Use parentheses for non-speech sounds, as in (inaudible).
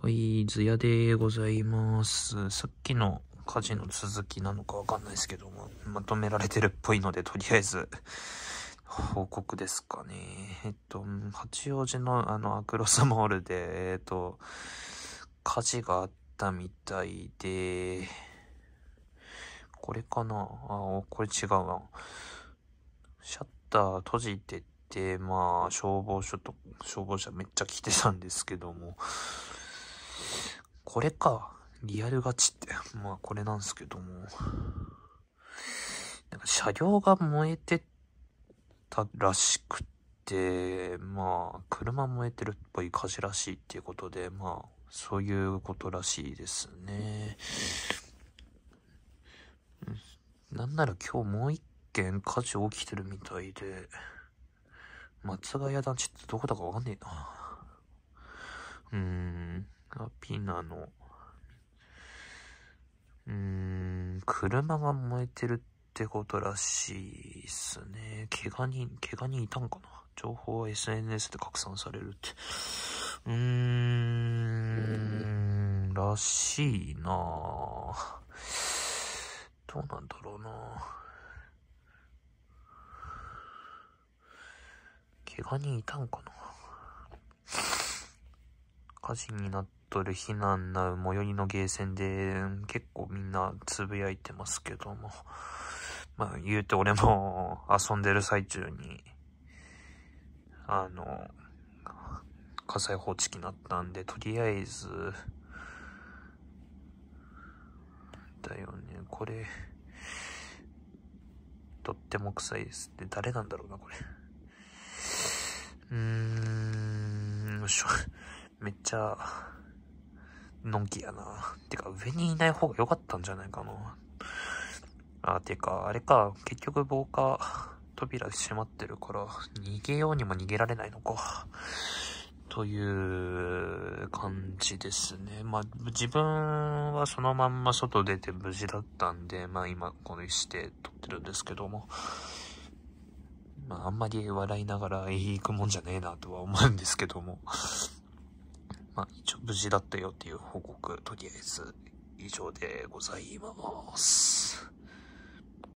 はい、ズヤでございます。さっきの火事の続きなのかわかんないですけども、まとめられてるっぽいので、とりあえず、報告ですかね。えっと、八王子のあの、アクロスモールで、えっと、火事があったみたいで、これかなあ、これ違うわ。シャッター閉じてて、まあ、消防署と、消防車めっちゃ来てたんですけども、これか。リアルガチって。まあこれなんですけども。なんか車両が燃えてたらしくて、まあ車燃えてるっぽい火事らしいっていうことで、まあそういうことらしいですね。なんなら今日もう一件火事起きてるみたいで、松ヶ谷団地ってどこだかわかんねえな。タピナの、うーん、車が燃えてるってことらしいっすね。怪我人、怪我人いたんかな情報は SNS で拡散されるって。うーん、らしいなどうなんだろうな怪我人いたんかな火事になっトル避難なう最寄りのゲーセンで、結構みんなつぶやいてますけども。まあ、言うて俺も (laughs) 遊んでる最中に、あの、火災報知器になったんで、とりあえず、だよね、これ、とっても臭いですって、誰なんだろうな、これ。うーん、よいしょ。めっちゃ、のんきやな。てか、上にいない方が良かったんじゃないかな。あ、てか、あれか、結局防火扉閉まってるから、逃げようにも逃げられないのか。という感じですね。まあ、自分はそのまんま外出て無事だったんで、まあ今このして撮ってるんですけども、まああんまり笑いながら行くもんじゃねえなとは思うんですけども、まあ、一応無事だったよっていう報告、とりあえず以上でございます。